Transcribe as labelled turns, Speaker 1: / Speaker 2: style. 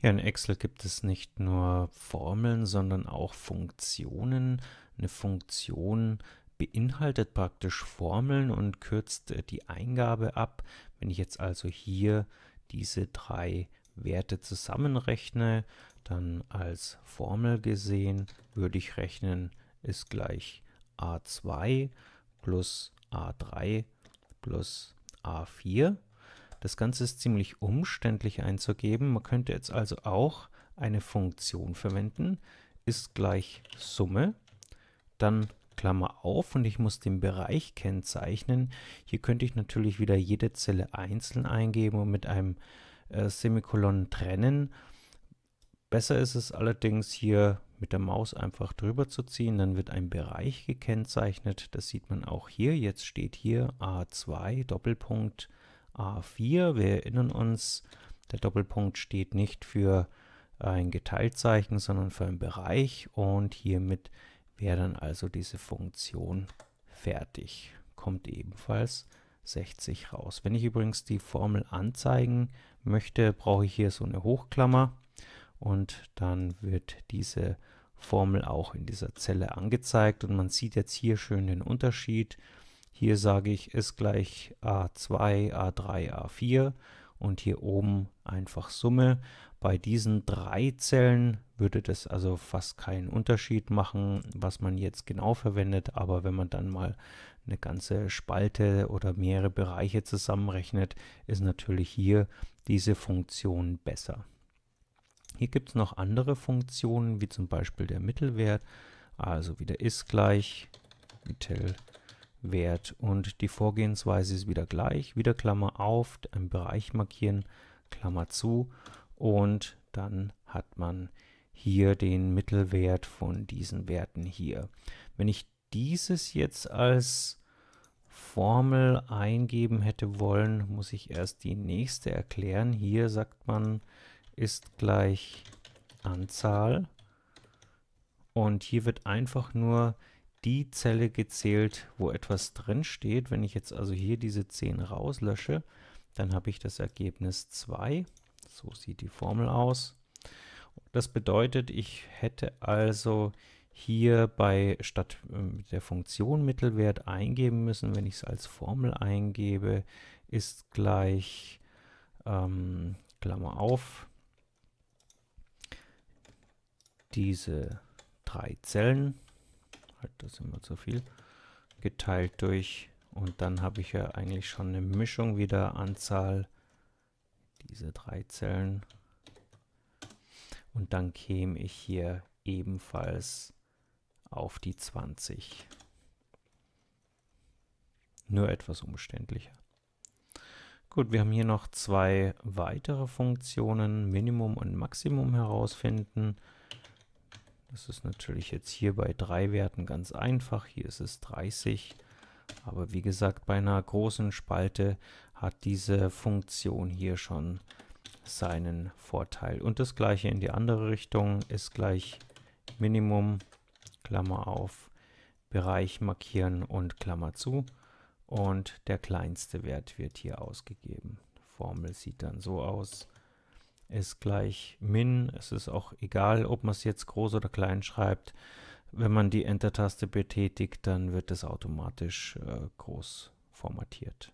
Speaker 1: Ja, in Excel gibt es nicht nur Formeln, sondern auch Funktionen. Eine Funktion beinhaltet praktisch Formeln und kürzt äh, die Eingabe ab. Wenn ich jetzt also hier diese drei Werte zusammenrechne, dann als Formel gesehen würde ich rechnen, ist gleich a2 plus a3 plus a4. Das Ganze ist ziemlich umständlich einzugeben. Man könnte jetzt also auch eine Funktion verwenden, ist gleich Summe, dann Klammer auf und ich muss den Bereich kennzeichnen. Hier könnte ich natürlich wieder jede Zelle einzeln eingeben und mit einem äh, Semikolon trennen. Besser ist es allerdings hier mit der Maus einfach drüber zu ziehen, dann wird ein Bereich gekennzeichnet. Das sieht man auch hier. Jetzt steht hier A2 Doppelpunkt A4. Wir erinnern uns, der Doppelpunkt steht nicht für ein Geteiltzeichen, sondern für einen Bereich und hiermit wäre dann also diese Funktion fertig. Kommt ebenfalls 60 raus. Wenn ich übrigens die Formel anzeigen möchte, brauche ich hier so eine Hochklammer und dann wird diese Formel auch in dieser Zelle angezeigt und man sieht jetzt hier schön den Unterschied hier sage ich ist gleich A2, A3, A4 und hier oben einfach Summe. Bei diesen drei Zellen würde das also fast keinen Unterschied machen, was man jetzt genau verwendet, aber wenn man dann mal eine ganze Spalte oder mehrere Bereiche zusammenrechnet, ist natürlich hier diese Funktion besser. Hier gibt es noch andere Funktionen, wie zum Beispiel der Mittelwert, also wieder ist gleich, mittel Wert und die Vorgehensweise ist wieder gleich. Wieder Klammer auf, einen Bereich markieren, Klammer zu und dann hat man hier den Mittelwert von diesen Werten hier. Wenn ich dieses jetzt als Formel eingeben hätte wollen, muss ich erst die nächste erklären. Hier sagt man ist gleich Anzahl und hier wird einfach nur die Zelle gezählt, wo etwas drin steht. Wenn ich jetzt also hier diese 10 rauslösche, dann habe ich das Ergebnis 2. So sieht die Formel aus. Das bedeutet, ich hätte also hier bei statt ähm, der Funktion Mittelwert eingeben müssen, wenn ich es als Formel eingebe, ist gleich ähm, Klammer auf diese drei Zellen Alter, sind wir zu viel. Geteilt durch. Und dann habe ich ja eigentlich schon eine Mischung wieder Anzahl. Diese drei Zellen. Und dann käme ich hier ebenfalls auf die 20. Nur etwas umständlicher. Gut, wir haben hier noch zwei weitere Funktionen, Minimum und Maximum herausfinden. Das ist natürlich jetzt hier bei drei Werten ganz einfach. Hier ist es 30. Aber wie gesagt, bei einer großen Spalte hat diese Funktion hier schon seinen Vorteil. Und das gleiche in die andere Richtung ist gleich Minimum, Klammer auf, Bereich markieren und Klammer zu. Und der kleinste Wert wird hier ausgegeben. Die Formel sieht dann so aus ist gleich min. Es ist auch egal, ob man es jetzt groß oder klein schreibt. Wenn man die Enter-Taste betätigt, dann wird es automatisch äh, groß formatiert.